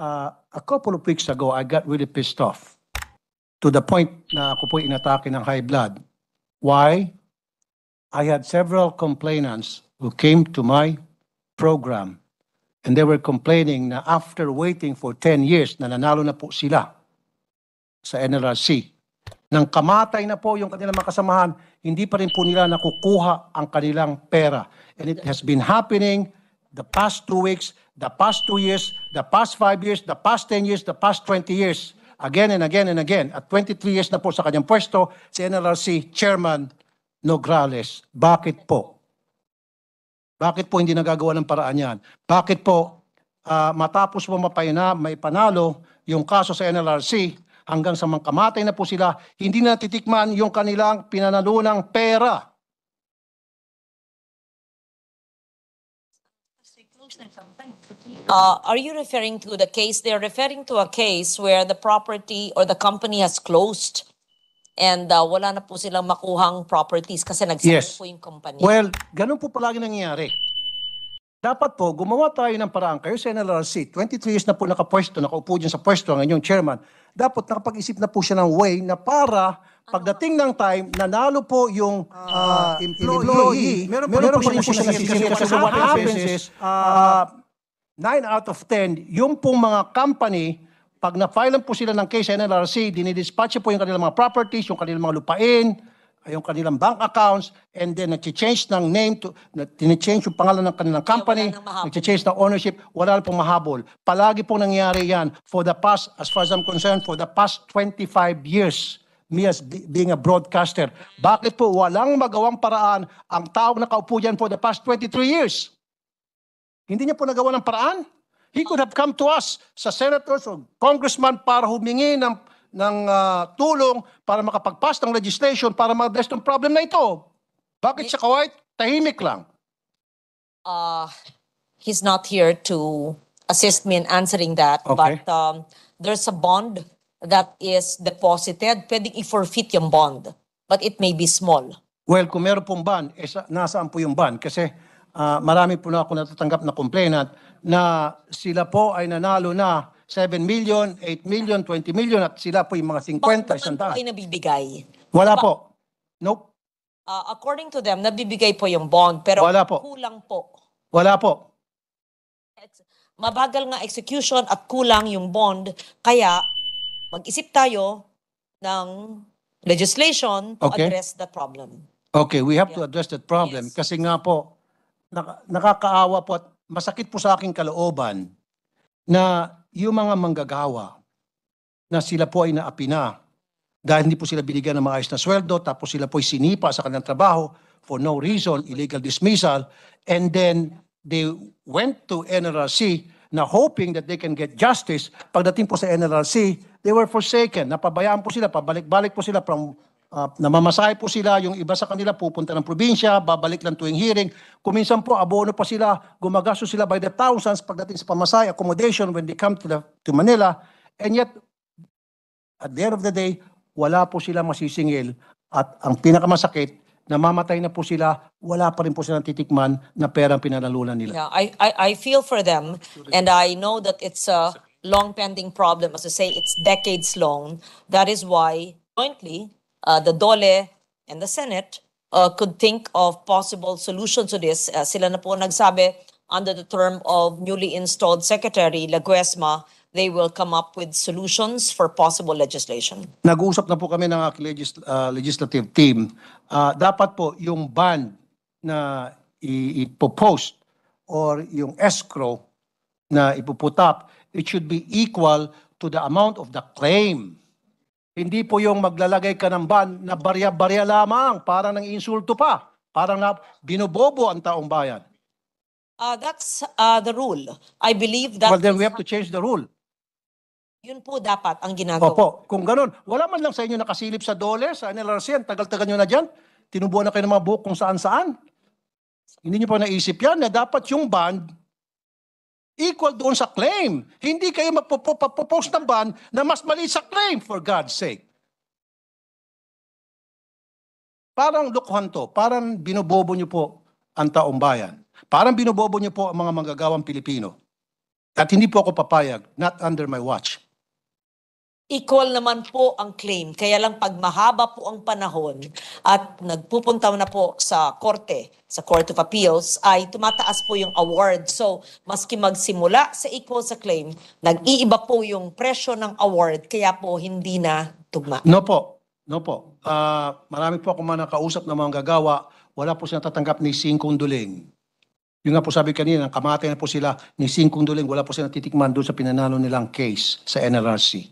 uh, a couple of weeks ago, I got really pissed off to the point na ako po inatake ng high blood. Why? I had several complainants who came to my program and they were complaining na after waiting for 10 years, nananalo na po sila sa NRC. Nang kamatay na po yung kanilang makasamahan, hindi pa rin po nila nakukuha ang kanilang pera. And it has been happening the past two weeks, the past two years, the past five years, the past 10 years, the past 20 years, again and again and again. At 23 years na po sa kanyang pwesto, si NLRC Chairman Nograles. Bakit po? Bakit po hindi nagagawa ng paraan yan? Bakit po uh, matapos mo mapayana, may panalo yung kaso sa NLRC, hanggang sa mangkamatay na po sila, hindi na titikman yung kanilang pinanalunang pera Uh, are you referring to the case? They're referring to a case where the property or the company has closed and uh, wala na po silang makuhang properties kasi nagsara Yes. po yung company. Well, ganun po palagi nangyayari. Dapat po, gumawa tayo ng paraan. Kayo Senator NLRC, 23 years na po nakapwesto, nakaupo dyan sa pwesto ang inyong chairman. Dapat nakapag-isip na po siya ng way na para ano Pagdating ng time, nanalo po yung uh, employee. Meron, meron po siya nasisisi kasi what happens is, uh, ah, 9 out of 10, yung pong mga company, pag na-file po sila ng case sa NLRC, dinidispatch po yung kanilang mga properties, yung kanilang mga lupain, yung kanilang bank accounts, and then nag-change ng name, to, change yung pangalan ng kanilang company, nag-change ng ownership, wala pong mahabol. Palagi pong nangyari yan for the past, as far as I'm concerned, for the past 25 years me as being a broadcaster. Bakit po walang magawang paraan ang taong nakaupo dyan for the past 23 years? Hindi niya po nagawa ng paraan. He could have come to us sa senators or congressman para humingi ng, ng uh, tulong para makapagpas ng legislation para ma-address ng problem na ito. Bakit siya kawait? Tahimik lang. Uh, he's not here to assist me in answering that. Okay. But um, there's a bond that is deposited, pwedeng i-forfeit yung bond. But it may be small. Well, kung meron pong bond, eh, nasaan po yung bond? Kasi ah, marami po na ako natatanggap na complainant na sila po ay nanalo na 7 million, 8 million, 20 million at sila po yung mga 50, Bakit naman po 100. ay nabibigay. Wala po. Nope. Ah, according to them, nabibigay po yung bond, pero Wala po. kulang po. Wala po. Mabagal nga execution at kulang yung bond, kaya mag-isip tayo ng legislation to Okay. address the problem. Okay, we have to address that problem. Yes. Kasi nga po, naka- nakakaawa po at masakit po sa aking kalooban na yung mga manggagawa na sila po ay naapina dahil hindi po sila binigyan ng maayos na sweldo, tapos sila po ay sinipa sa kanilang trabaho for no reason, illegal dismissal, and then they went to NRC na hoping that they can get justice, pagdating po sa NLRC, they were forsaken. Napabayaan po sila, pabalik-balik po sila from Uh, namamasahe po sila, yung iba sa kanila pupunta ng probinsya, babalik lang tuwing hearing. Kuminsan po, abono pa sila, gumagasto sila by the thousands pagdating sa pamasahe, accommodation when they come to, the, to Manila. And yet, at the end of the day, wala po sila masisingil. At ang pinakamasakit, namamatay na po sila, wala pa rin po silang titikman na perang pinanalunan nila. Yeah, I, I, I feel for them and I know that it's a long pending problem. As I say, it's decades long. That is why jointly uh, the DOLE and the Senate uh, could think of possible solutions to this. Uh, sila na po nagsabi under the term of newly installed Secretary Laguesma they will come up with solutions for possible legislation. nag usap na po kami ng aking legis- uh, legislative team. Uh, dapat po yung ban na ipopost or yung escrow na ipuput it should be equal to the amount of the claim. Hindi po yung maglalagay ka ng ban na barya-barya lamang, parang nang insulto pa, parang na binobobo ang taong bayan. Uh, that's uh, the rule. I believe that... Well, then we have to change the rule. Yun po dapat ang ginagawa. Opo, kung ganun. Wala man lang sa inyo nakasilip sa dole, sa NLRC, ang tagal-tagal nyo na dyan. Tinubuan na kayo ng mga buhok kung saan-saan. Hindi nyo pa naisip yan na dapat yung band equal doon sa claim. Hindi kayo magpapropose ng ban na mas mali sa claim, for God's sake. Parang lukhan to. Parang binobobo nyo po ang taong bayan. Parang binobobo nyo po ang mga manggagawang Pilipino. At hindi po ako papayag, not under my watch. Equal naman po ang claim. Kaya lang pag mahaba po ang panahon at nagpupunta na po sa korte, sa Court of Appeals, ay tumataas po yung award. So, maski magsimula sa equal sa claim, nag-iiba po yung presyo ng award. Kaya po hindi na tugma. No po. No po. Ah, marami po akong mga nakausap na mga gagawa. Wala po silang tatanggap ni Singkong Duling. Yung nga po sabi kanina, kamatay na po sila ni Singkong Duling. Wala po silang titikman doon sa pinanalo nilang case sa NRRC.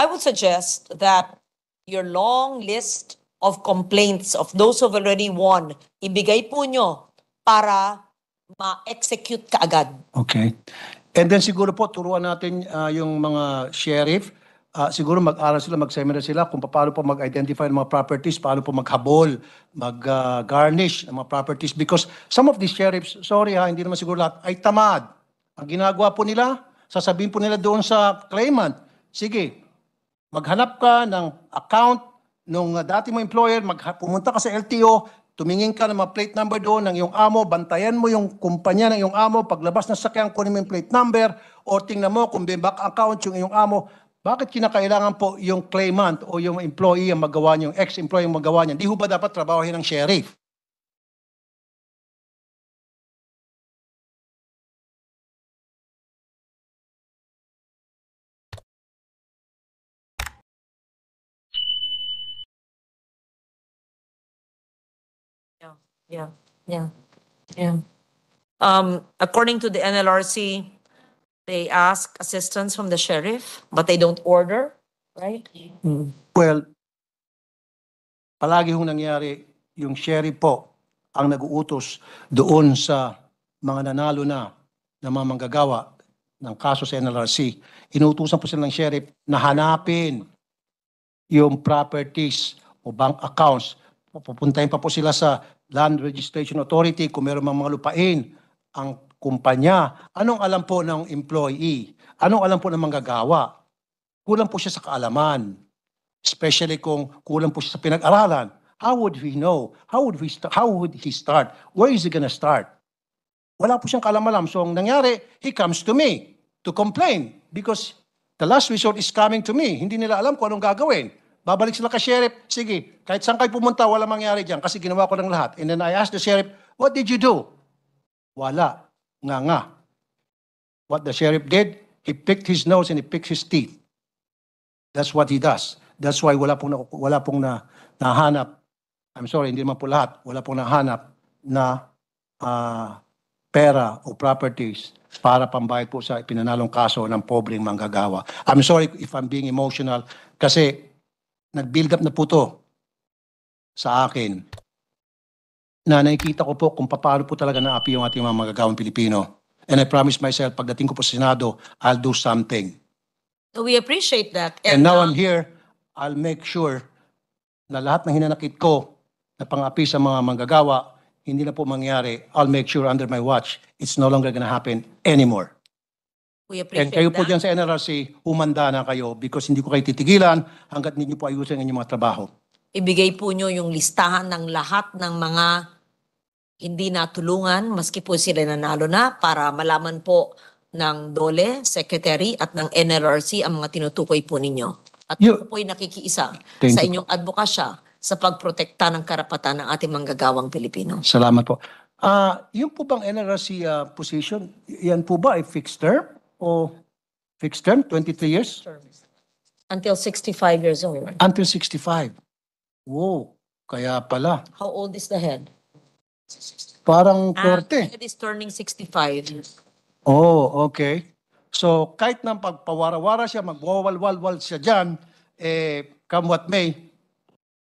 I would suggest that your long list of complaints of those who already won, ibigay po nyo para ma-execute kaagad. Okay. And then siguro po, turuan natin ah, yung mga sheriff. Ah, siguro mag-aral sila, mag-seminar sila kung paano po mag-identify ng mga properties, paano po maghabol, mag-garnish ng mga properties. Because some of these sheriffs, sorry ha, hindi naman siguro lahat, ay tamad. Ang ginagawa po nila, sasabihin po nila doon sa claimant, sige, maghanap ka ng account nung uh, dati mo employer, mag, pumunta ka sa LTO, tumingin ka ng mga plate number doon ng iyong amo, bantayan mo yung kumpanya ng iyong amo, paglabas ng sakyan, kunin mo yung plate number, o tingnan mo kung may back account yung iyong amo, bakit kinakailangan po yung claimant o yung employee ang magawa niyo, yung ex-employee ang magawa niya? Hindi ho ba dapat trabahuhin ng sheriff? Yeah, yeah, yeah, yeah. Um, according to the NLRC, they ask assistance from the sheriff, but they don't order, right? Mm. Well, palagi hong nangyari, yung sheriff po ang naguutos doon sa mga nanalo na na mga ng kaso sa NLRC. Inuutusan po sila ng sheriff na hanapin yung properties o bank accounts Pupuntahin pa po sila sa Land Registration Authority kung meron mga lupain ang kumpanya. Anong alam po ng employee? Anong alam po ng manggagawa? Kulang po siya sa kaalaman. Especially kung kulang po siya sa pinag-aralan. How would we know? How would, we how would he start? Where is he gonna start? Wala po siyang kaalaman. So ang nangyari, he comes to me to complain because the last resort is coming to me. Hindi nila alam kung anong gagawin. Babalik sila kay sheriff. Sige, kahit saan kayo pumunta, wala mangyari dyan kasi ginawa ko ng lahat. And then I asked the sheriff, what did you do? Wala. Nga nga. What the sheriff did, he picked his nose and he picked his teeth. That's what he does. That's why wala pong, na, wala pong na, nahanap. I'm sorry, hindi naman po lahat. Wala pong nahanap na uh, pera o properties para pambayad po sa pinanalong kaso ng pobreng manggagawa. I'm sorry if I'm being emotional kasi nag-build up na po to sa akin na nakikita ko po kung paano po talaga naapi yung ating mga magagawang Pilipino. And I promise myself, pagdating ko po sa Senado, I'll do something. We appreciate that. And, And now uh, I'm here, I'll make sure na lahat ng hinanakit ko na pangapi sa mga manggagawa, hindi na po mangyari. I'll make sure under my watch, it's no longer gonna happen anymore. We appreciate And kayo po that. dyan sa NRRC, humanda na kayo because hindi ko kayo titigilan hanggat hindi po ayusin ang inyong mga trabaho. Ibigay po nyo yung listahan ng lahat ng mga hindi natulungan, maski po sila nanalo na, para malaman po ng DOLE, Secretary, at ng NLRC ang mga tinutukoy po ninyo. At You- po po'y nakikiisa Thank sa you inyong advokasya sa pagprotekta ng karapatan ng ating manggagawang Pilipino. Salamat po. Ah, yung po bang NRRC ah, position, yan po ba ay fixed term? o fixed term, 23 years, Until 65 years old. until 65. Wow, kaya pala. How old is the head? Parang Ah, 40. Head is turning 65. Oh, okay. So kahit nang pagpawara-wara siya, magwawal-walwal siya dyan, eh, come what may,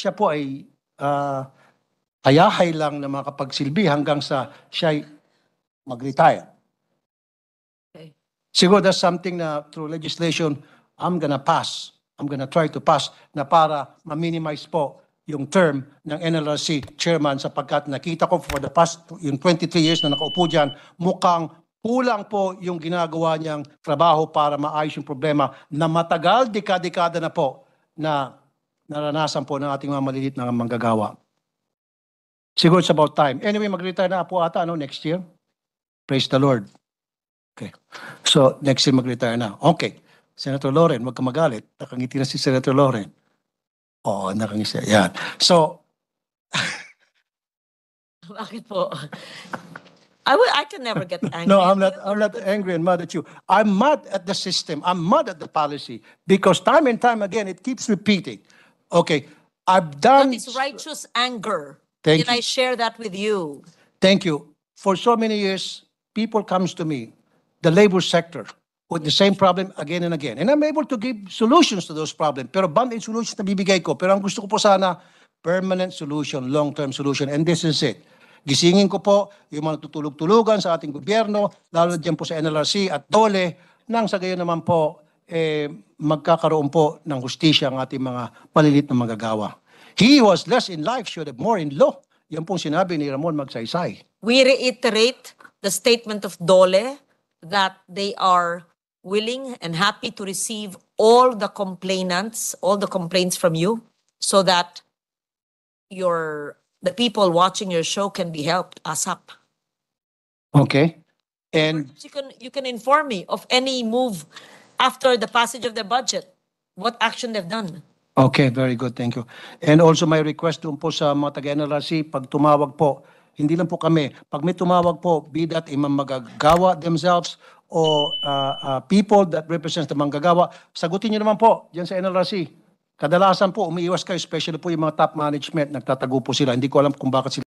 siya po ay uh, ah, ayahay lang na makapagsilbi hanggang sa siya ay mag-retire. Siguro that's something na through legislation, I'm gonna pass. I'm gonna try to pass na para ma-minimize po yung term ng NLRC chairman sapagkat nakita ko for the past yung 23 years na nakaupo dyan, mukhang kulang po yung ginagawa niyang trabaho para maayos yung problema na matagal, dekada-dekada na po na naranasan po ng ating mga maliliit na manggagawa. Siguro it's about time. Anyway, mag-retire na po ata no, next year. Praise the Lord. Okay. So, next year mag-retire na. Okay. Senator Loren, huwag ka magalit. Nakangiti na si Senator Loren. Oo, nakangiti siya. Yan. So, Bakit po? I, will, I can never get angry. no, I'm not, I'm not angry and mad at you. I'm mad at the system. I'm mad at the policy because time and time again, it keeps repeating. Okay, I've done. That is righteous anger. Thank Can you. I share that with you? Thank you. For so many years, people comes to me the labor sector with the same problem again and again. And I'm able to give solutions to those problems. Pero band-aid solutions na bibigay ko. Pero ang gusto ko po sana, permanent solution, long-term solution. And this is it. Gisingin ko po yung mga tutulog-tulugan sa ating gobyerno, lalo dyan po sa NLRC at DOLE, nang sa gayon naman po, eh, magkakaroon po ng hustisya ang ating mga palilit na magagawa. He was less in life, should have more in law. Yan pong sinabi ni Ramon Magsaysay. We reiterate the statement of DOLE that they are willing and happy to receive all the complainants, all the complaints from you, so that your the people watching your show can be helped ASAP. Okay. And you can you can inform me of any move after the passage of the budget, what action they've done. Okay, very good. Thank you. And also my request to po sa mga taga-NLRC, pag tumawag po, hindi lang po kami. Pag may tumawag po, be that imam magagawa themselves o uh, uh, people that represents the manggagawa, sagutin nyo naman po dyan sa NLRC. Kadalasan po, umiiwas kayo, especially po yung mga top management, nagtatago po sila. Hindi ko alam kung bakit sila